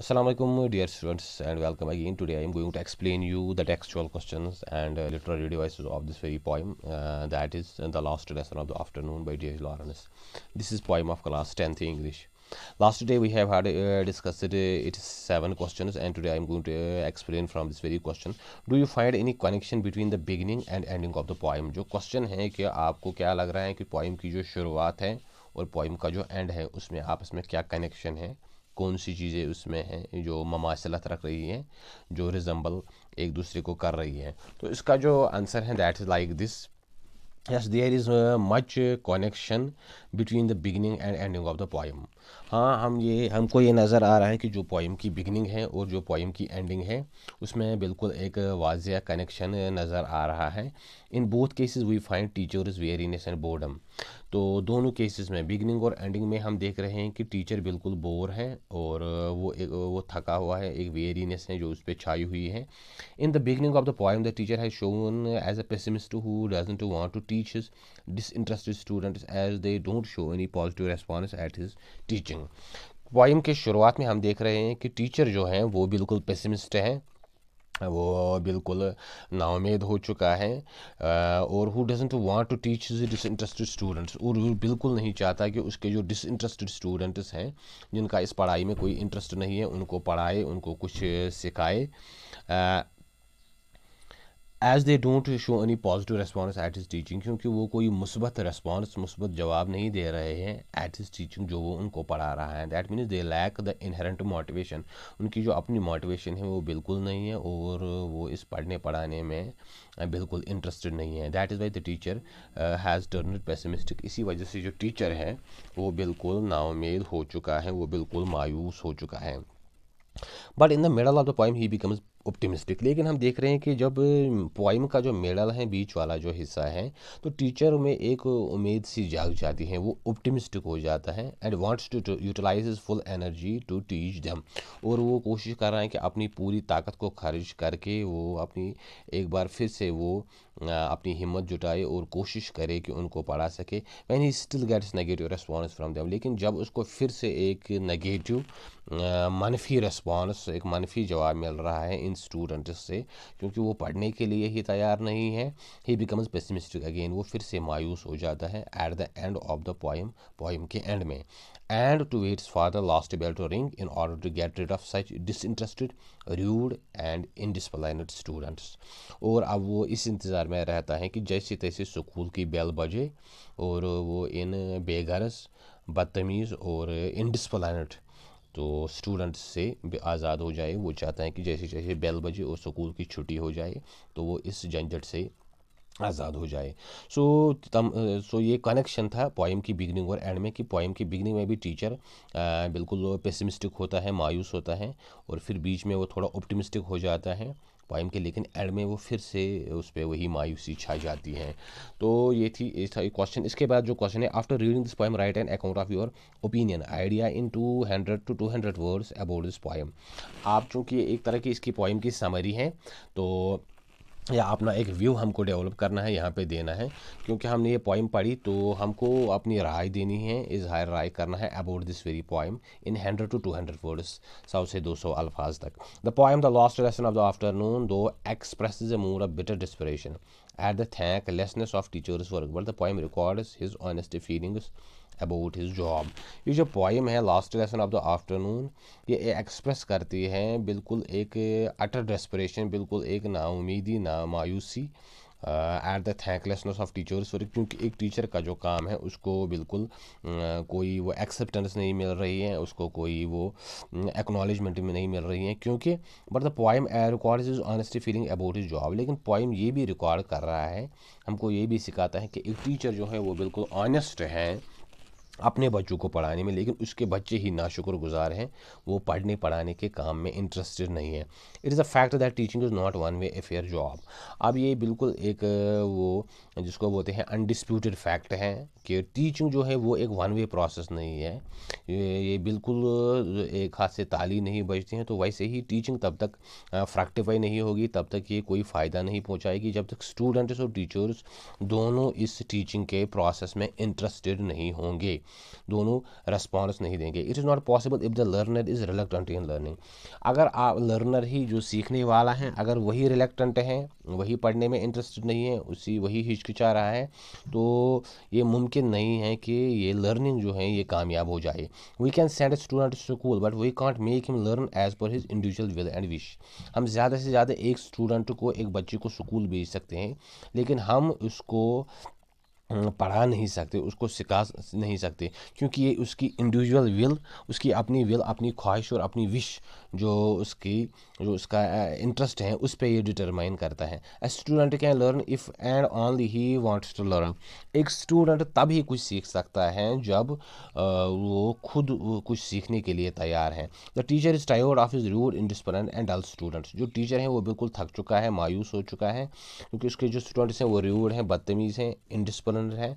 Assalamualaikum dear students and welcome again today I am going to explain you the textual questions and uh, literary devices of this very poem uh, that is the last lesson of the afternoon by D.H. Lawrence. This is poem of class 10th English. Last day we have had uh, discussed it, it is seven questions and today I am going to explain from this very question. Do you find any connection between the beginning and ending of the poem? जो question है कि आपको क्या लग रहा है कि poem की जो शुरुआत है और poem का जो end है उसमें आपस में क्या connection है कौन सी चीज़ें उसमें हैं जो ममासलत रख रही हैं जो रिजम्बल एक दूसरे को कर रही हैं तो इसका जो आंसर है that is like this yes there is much connection between the beginning and ending of the poem हाँ हम ये हमको ये नज़र आ रहा है कि जो पोइम की बिगनिंग है और जो पोइम की एंडिंग है उसमें बिल्कुल एक वाजिया कनेक्शन नज़र आ रहा है in both cases we find teachers weariness and boredom तो दोनों केसेस में बिगनिंग और एंडिंग में हम देख रहे हैं कि टीचर बिल्कुल बोर है और वो एक वो थका हुआ है एक वेरीनेस है जो उस पर छाई हुई है in the beginning of the poem the teacher has shown as a pessimist who doesn't want to teach his disinterested students as they don't show any positive response at his teaching poem के शुरुआत में हम देख रहे हैं कि teacher जो हैं वो बिल्कुल पेसिमिस्ट हैं वो बिल्कुल नाउमेद हो चुका है और who doesn't want to teach dis disinterested students और वो बिल्कुल नहीं चाहता कि उसके जो डिसइंटरेस्टेड स्टूडेंट्स हैं जिनका इस पढ़ाई में कोई इंटरेस्ट नहीं है उनको पढ़ाए उनको कुछ सिखाए as they don't show any positive response at his teaching क्योंकि वो कोई मुस्बत रेस्पॉन्स मुस्बत जवाब नहीं दे रहे हैं एट हिज टीचिंग जो वो उनको पढ़ा रहा है that means they lack the inherent motivation उनकी जो अपनी मोटिवेशन है वो बिल्कुल नहीं है और वो इस पढ़ने पढ़ाने में बिल्कुल इंटरेस्टेड नहीं है that is why the teacher has turn pessimistic इसी वजह से जो टीचर है वो बिल्कुल नाउमेल हो चुका है वो बिल्कुल मायूस हो चुका है but in the middle of the poem he becomes optimistic लेकिन हम देख रहे हैं कि जब पोइम का जो मेडल है बीच वाला जो हिस्सा है तो टीचर में एक उम्मीद सी जाग जाती है वो ऑप्टिमिस्टिक हो जाता है and wants to utilize his full energy to teach them और वो कोशिश कर रहा है कि अपनी पूरी ताकत को खर्च करके वो अपनी एक बार फिर से वो अपनी हिम्मत जुटाए और कोशिश करे कि उनको पढ़ा सके when he still gets negative response from them लेकिन जब उसको फिर से एक नेगेटिव मनफी रिस्पॉन्स एक मनफी जवाब मिल रहा है इन स्टूडेंट्स से क्योंकि वो पढ़ने के लिए ही तैयार नहीं है ही बिकम्स पेसिमिस्टिक अगेन वो फिर से मायूस हो जाता है at the end of the poem poem के एंड में एंड टू वेट्स फादर last last bell to ring in order to get rid of such disinterested rude and indisciplined students और अब वो इस इंतज़ार में रहता है कि जैसे तैसे स्कूल की बेल बजे और वो इन बेगरस बदतमीज़ और इनडिसप्लानट तो स्टूडेंट्स से आज़ाद हो जाए वो चाहते हैं कि जैसे जैसे बेल बजे और स्कूल की छुट्टी हो जाए तो वो इस झंझट से आज़ाद हो जाए सो so, तम सो so ये कनेक्शन था पोइम की बिगनिंग और एंड में कि पोइम की बिगनिंग में भी टीचर आ, बिल्कुल पेसिमिस्टिक होता है मायूस होता है और फिर बीच में वो थोड़ा ऑप्टिमिस्टिक हो जाता है पॉइम के लेकिन एंड में वो फिर से उस पर वही मायूसी छाई जाती है तो ये थी क्वेश्चन इसके बाद जो क्वेश्चन है after reading this poem write an account of your opinion idea in two hundred to two hundred words about this poem आप चूँकि एक तरह की इसकी पॉइम की समरी है तो या अपना एक व्यू हमको डेवलप करना है यहाँ पे देना है क्योंकि हमने ये पोइम पढ़ी तो हमको अपनी राय देनी है इजहार राय करना है about this very poem in hundred to two hundred words सौ से दो सौ अल्फाज तक the poem the last lesson of the afternoon though express is a mood of bitter desperation at the thanklessness of teachers work but the poem records his honest feelings about his job ये जो poem है last lesson of the afternoon ये express करती है बिल्कुल एक अटर desperation बिल्कुल एक नाउमीदी ना मायूसी at the thanklessness of teachers और क्योंकि एक टीचर का जो काम है उसको बिल्कुल uh, कोई वो एक्सेप्टेंस नहीं मिल रही है उसको कोई वो एक्नॉलेजमेंट mm, में नहीं मिल रही है क्योंकि but the poem record his honesty feeling about his job लेकिन पोइम ये भी रिकॉर्ड कर रहा है हमको ये भी सिखाता है कि एक टीचर जो है वो बिल्कुल ऑनेस्ट हैं अपने बच्चों को पढ़ाने में लेकिन उसके बच्चे ही गुजार हैं वो पढ़ने पढ़ाने के काम में इंटरेस्टेड नहीं है it is a fact that teaching is not one way affair job अब ये बिल्कुल एक वो जिसको बोलते हैं अनडिस्प्यूटेड फैक्ट है कि टीचिंग जो है वो एक वन वे प्रोसेस नहीं है ये बिल्कुल एक हाथ से ताली नहीं बजती हैं तो वैसे ही टीचिंग तब तक फ्रैक्टिफाई नहीं होगी तब तक ये कोई फ़ायदा नहीं पहुँचाएगी जब तक स्टूडेंट्स और टीचर्स दोनों इस टीचिंग के प्रोसेस में इंटरेस्टेड नहीं होंगे दोनों रेस्पॉन्स नहीं देंगे it is not possible if the learner is reluctant in learning अगर आप लर्नर ही जो सीखने वाला है अगर वही रिलेक्टेंट हैं वही पढ़ने में इंटरेस्टेड नहीं है उसी वही हिचकिचा रहा है तो ये मुमकिन नहीं है कि ये लर्निंग जो है ये कामयाब हो जाए we can send student school but we can't make him learn as per his individual will and wish हम ज़्यादा से ज़्यादा एक स्टूडेंट को एक बच्चे को स्कूल भेज सकते हैं लेकिन हम उसको पढ़ा नहीं सकते उसको सिखा नहीं सकते क्योंकि ये उसकी इंडिविजुअल विल उसकी अपनी विल अपनी ख्वाहिश और अपनी विश जो उसकी जो उसका इंटरेस्ट है उस पर ये डिटरमाइन करता है student can learn if and only he wants to learn एक स्टूडेंट तब ही कुछ सीख सकता है जब वो खुद कुछ सीखने के लिए तैयार है the teacher is tired of his rude indifferent and dull students जो टीचर हैं वो बिल्कुल थक चुका है मायूस हो चुका है क्योंकि उसके जो स्टूडेंट्स हैं वो रूड हैं बदतमीज़ हैं इंडिस्परेंट हैं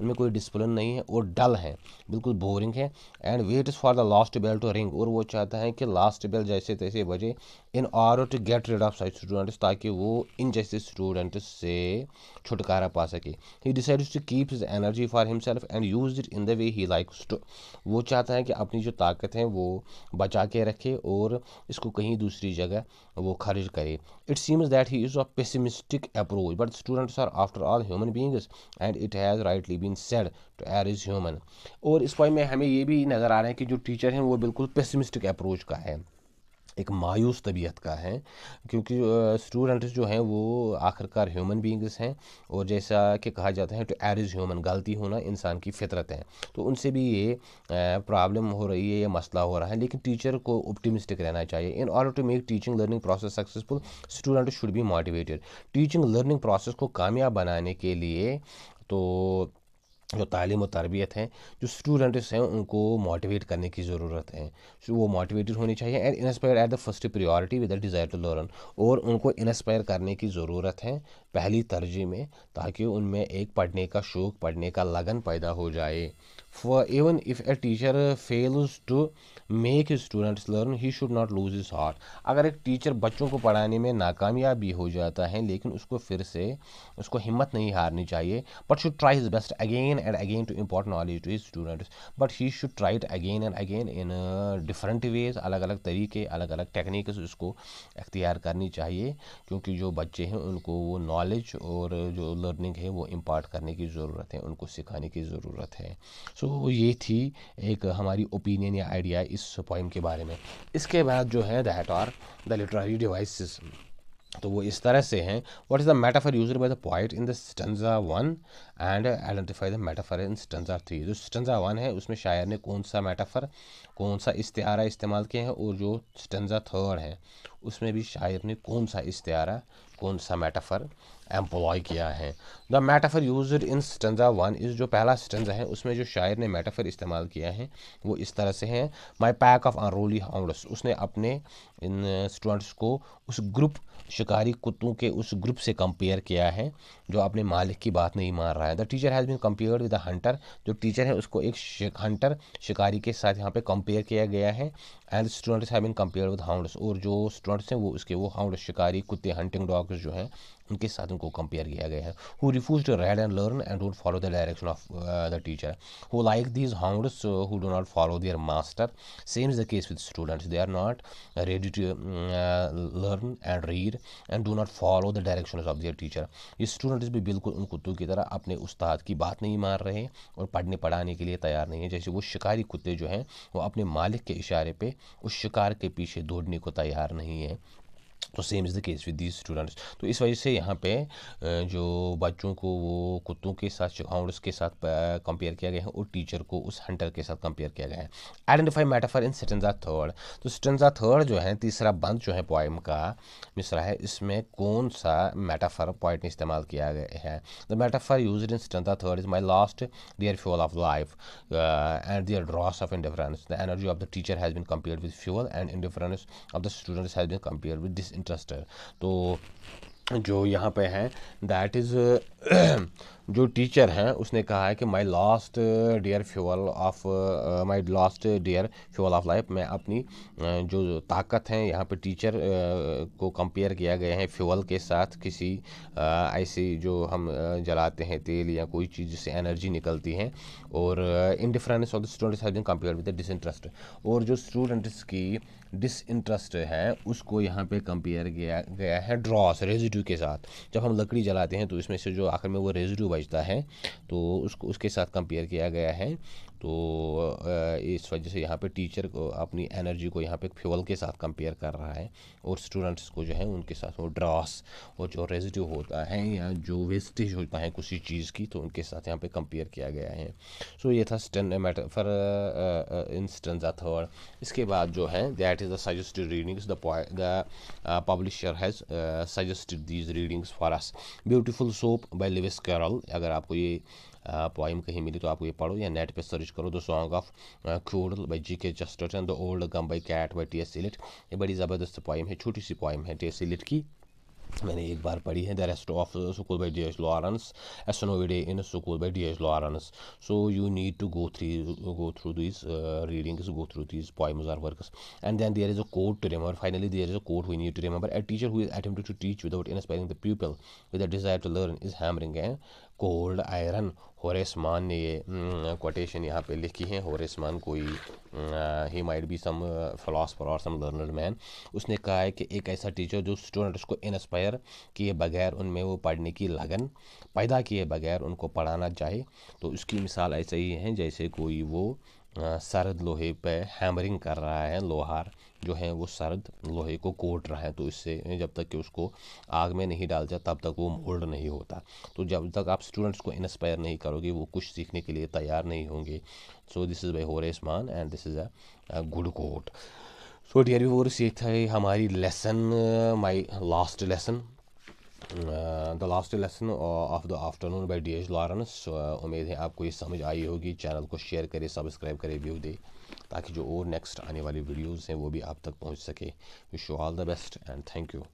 उनमें कोई डिसप्लिन नहीं है और डल हैं बिल्कुल बोरिंग है and waits for the last bell to ring और वो चाहता है कि लास्ट बेल्ट पैदल जैसे तैसे बजे in order to get rid of such students ताकि वो इन जैसे स्टूडेंट्स से छुटकारा पा सके he decides to keep his energy for himself and use it in the way he likes to वो चाहता है कि अपनी जो ताकत है वो बचा के रखे और इसको कहीं दूसरी जगह वो खर्च करे it seems that he is a pessimistic approach but students are after all human beings and it has rightly been said to err is human और इस पॉइंट में हमें ये भी नज़र आ रहा है कि जो टीचर हैं वो बिल्कुल पेसिमिस्टिक अप्रोच का है एक मायूस तबीयत का है क्योंकि स्टूडेंट्स जो हैं वो आखिरकार ह्यूमन बींग्स हैं और जैसा कि कहा जाता है टू एरिज ह्यूमन गलती होना इंसान की फितरत है तो उनसे भी ये प्रॉब्लम हो रही है ये मसला हो रहा है लेकिन टीचर को ऑप्टिमिस्टिक रहना चाहिए in order to make teaching learning process successful student should be motivated teaching learning process को कामयाब बनाने के लिए तो जो तालीम और तरबियत हैं जो स्टूडेंट्स हैं उनको मोटिवेट करने की ज़रूरत है वो मोटिवेटेड होनी चाहिए and inspire at the first priority with desire to learn और उनको इंस्पायर करने की ज़रूरत है पहली तरजीह में ताकि उनमें एक पढ़ने का शौक़ पढ़ने का लगन पैदा हो जाए for even if a teacher fails to make students learn he should not lose his heart अगर एक टीचर बच्चों को पढ़ाने में नाकामयाब भी हो जाता है लेकिन उसको फिर से उसको हिम्मत नहीं हारनी चाहिए but should try his best again again and again to impart knowledge to his students but he should try it again and again in uh, different ways अलग अलग तरीके अलग अलग टेक्निक्स उसको अख्तियार करनी चाहिए क्योंकि जो बच्चे हैं उनको वो नॉलेज और जो लर्निंग है वो इम्पार्ट करने की ज़रूरत है उनको सिखाने की ज़रूरत है सो so, ये थी एक हमारी ओपिनियन या आइडिया इस पॉइंट के बारे में इसके बाद जो है that are the literary devices तो वो इस तरह से हैं what is the metaphor use by the poet in the stanza one and identify the metaphor in stanza three जो स्टंजा वन है उसमें शायर ने कौन सा मेटाफर कौन सा इश्तारा इस्तेमाल किए हैं और जो स्टंजा थर्ड है उसमें भी शायर ने कौन सा इश्तारा कौन सा मेटाफर एम्प्लॉय किया है the metaphor use in stanza one इस जो पहला स्टंजा है उसमें जो शायर ने मेटाफर इस्तेमाल किया है वो इस तरह से है माई पैक ऑफ अनरोली हाउंडस उसने अपने इन स्टूडेंट्स को उस ग्रुप शिकारी कुत्तों के उस ग्रुप से कंपेयर किया है जो अपने मालिक की बात नहीं मान रहा है the teacher has been compared with the hunter जो टीचर है उसको एक हंटर शिकारी के साथ यहाँ पे कंपेयर किया गया है and students have been compared with hounds और जो स्टूडेंट्स हैं वो उसके वो हाउंड शिकारी कुत्ते हंटिंग डॉग्स जो हैं उनके साथ उनको कंपेयर किया गया है who refuse to read and learn and don't follow the direction of the teacher who like these hounds who do not follow their master same is the case with students they are not ready to learn and read and do not follow the direction of their teacher ये students भी बिल्कुल उन कुत्तों की तरह अपने उस्ताद की बात नहीं मान रहे हैं और पढ़ने पढ़ाने के लिए तैयार नहीं है जैसे वो शिकारी कुत्ते जो हैं वो अपने मालिक के इशारे पर उस शिकार के पीछे दौड़ने को तैयार नहीं है तो same is the case with these students तो इस वजह से यहाँ पे जो बच्चों को वो कुत्तों के साथ हाउंड्स के साथ कंपेयर किया गया है और टीचर को उस हंटर के साथ कंपेयर किया गया है identify metaphor in stanza third तो स्टेंजा थर्ड जो है तीसरा बंद जो है पोइम का मिसरा है इसमें कौन सा मेटाफर पॉइंट इस्तेमाल किया गया है the metaphor use in stanza third is my last dear fuel of life and their dross of indifference the energy of the teacher has been compare with fuel and indifference of the students has been compare with disinterest है तो जो यहाँ पे है that is जो teacher हैं उसने कहा है कि my last dear fuel of my last dear fuel of life मैं अपनी uh, जो ताकत हैं यहाँ पे टीचर uh, को कंपेयर किया गया है फ्यूअल के साथ किसी uh, ऐसी जो हम जलाते हैं तेल या कोई चीज़ जिससे एनर्जी निकलती है और difference of the students have been compare with disinterest और जो स्टूडेंट्स की डिसइंटरेस्ट है उसको यहाँ पे कंपेयर किया गया है ड्रॉस रेजिड्यू के साथ जब हम लकड़ी जलाते हैं तो इसमें से जो आखिर में वो रेजिड्यू बजता है तो उसको उसके साथ कंपेयर किया गया है तो इस वजह से यहाँ पे टीचर को अपनी एनर्जी को यहाँ पे फ्यूल के साथ कंपेयर कर रहा है और स्टूडेंट्स को जो है उनके साथ वो ड्रॉस और जो रेजिटिव होता है या जो वेस्टेज होता है किसी चीज़ की तो उनके साथ यहाँ पे कंपेयर किया गया है सो so, ये था stun matter for instance third इसके बाद जो है that is the suggested readings the the publisher has suggested these readings for us beautiful soup by Lewis Carroll अगर आपको ये पोइम कहीं मिली तो आपको ये पढ़ो या नेट पे सर्च करो the song of Quoodle by G K Chesterton and the old Gumbie cat by T S Eliot ये बड़ी ज़बरदस्त पॉइम है छोटी सी पॉइम है टी एस सिलिट की मैंने एक बार पढ़ी है the best of school by D H Lawrence snowy day in school by D H Lawrence so you need to go three go through this readings go through this पॉइम्स or works and then there is a quote to remember finally there is a quote we need to remember a teacher who attempt to teach without inspiring the people with desire to learn is hammering and cold iron Horace Mann ने ये quotation यहाँ पे लिखी है Horace Mann कोई he might be some philosopher और some learner man उसने कहा है कि एक ऐसा टीचर जो स्टूडेंट्स को इंस्पायर किए बगैर उनमें वो पढ़ने की लगन पैदा किए बगैर उनको पढ़ाना चाहे तो उसकी मिसाल ऐसे ही है जैसे कोई वो सर्द लोहे पे हैमरिंग कर रहा है लोहार जो है वो सर्द लोहे को कोट रहा है तो इससे जब तक कि उसको आग में नहीं डालता तब तक वो मोल्ड नहीं होता तो जब तक आप स्टूडेंट्स को इंस्पायर नहीं करोगे वो कुछ सीखने के लिए तैयार नहीं होंगे so this is by Horace Mann and this is a good quote so dear viewers ये था हमारी lesson my last lesson the last lesson of the afternoon by D H Lawrence उम्मीद है आपको ये समझ आई होगी चैनल को शेयर करें सब्सक्राइब करें व्यू दे ताकि जो और नेक्स्ट आने वाली वीडियोज़ हैं वो भी आप तक पहुँच सके wish you all the best and thank you